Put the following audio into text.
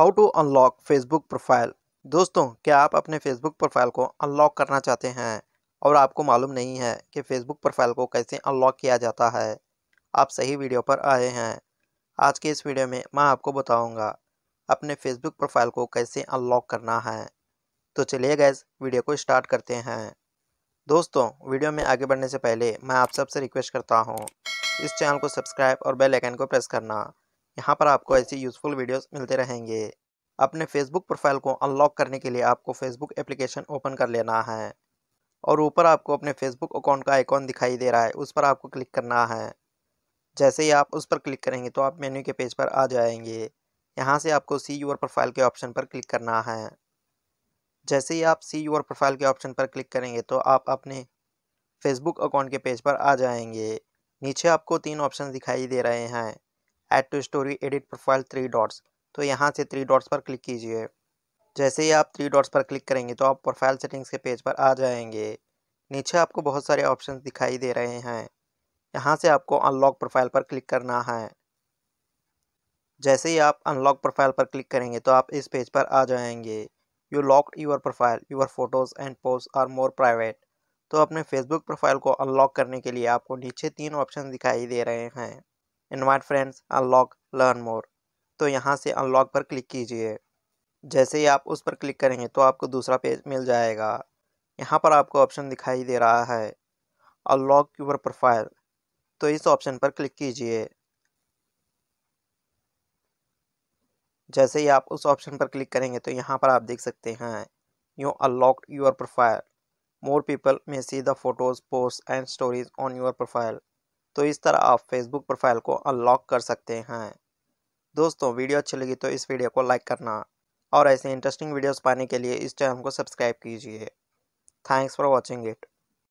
how to unlock Facebook profile दोस्तों क्या आप अपने फेसबुक प्रोफाइल को अनलॉक करना चाहते हैं और आपको मालूम नहीं है कि फेसबुक प्रोफाइल को कैसे अनलॉक किया जाता है आप सही वीडियो पर आए हैं आज के इस वीडियो में मैं आपको बताऊंगा अपने फेसबुक प्रोफाइल को कैसे अनलॉक करना है तो चलिए गैस वीडियो को स्टार्ट करते हैं दोस्तों वीडियो में आगे बढ़ने से पहले मैं आप सबसे रिक्वेस्ट करता हूँ इस चैनल को सब्सक्राइब और बेल आइकन को प्रेस करना यहाँ पर आपको ऐसी यूज़फुल वीडियोस मिलते रहेंगे अपने फेसबुक प्रोफाइल को अनलॉक करने के लिए आपको फेसबुक एप्लीकेशन ओपन कर लेना है और ऊपर आपको अपने फेसबुक अकाउंट का आइकॉन दिखाई दे रहा है उस पर आपको क्लिक करना है जैसे ही आप उस पर क्लिक करेंगे तो आप मेन्यू के पेज पर आ जाएंगे यहाँ से आपको सी यूर प्रोफाइल के ऑप्शन पर क्लिक करना है जैसे ही आप सी यूर प्रोफाइल के ऑप्शन पर क्लिक करेंगे तो आप अपने फेसबुक अकाउंट के पेज पर आ जाएंगे नीचे आपको तीन ऑप्शन दिखाई दे रहे हैं add to story edit profile three dots तो यहाँ से थ्री डॉट्स पर क्लिक कीजिए जैसे ही आप थ्री डॉट्स पर क्लिक करेंगे तो आप प्रोफाइल सेटिंग्स के पेज पर आ जाएंगे नीचे आपको बहुत सारे ऑप्शन दिखाई दे रहे हैं यहाँ से आपको अनलॉक प्रोफाइल पर क्लिक करना है जैसे ही आप अनलॉक प्रोफाइल पर क्लिक करेंगे तो आप इस पेज पर आ जाएंगे you lock your profile your photos and post are more private तो अपने फेसबुक प्रोफाइल को अनलॉक करने के लिए आपको नीचे तीन ऑप्शन दिखाई दे रहे हैं invite friends unlock learn more तो यहाँ से अनलॉक पर क्लिक कीजिए जैसे ही आप उस पर क्लिक करेंगे तो आपको दूसरा पेज मिल जाएगा यहाँ पर आपको ऑप्शन दिखाई दे रहा है अनलॉक यूर प्रोफाइल तो इस ऑप्शन पर क्लिक कीजिए जैसे ही आप उस ऑप्शन पर क्लिक करेंगे तो यहाँ पर आप देख सकते हैं you unlock your profile more people may see the photos post and stories on your profile तो इस तरह आप फेसबुक प्रोफाइल को अनलॉक कर सकते हैं दोस्तों वीडियो अच्छी लगी तो इस वीडियो को लाइक करना और ऐसे इंटरेस्टिंग वीडियोस पाने के लिए इस चैनल को सब्सक्राइब कीजिए थैंक्स फॉर वॉचिंग इट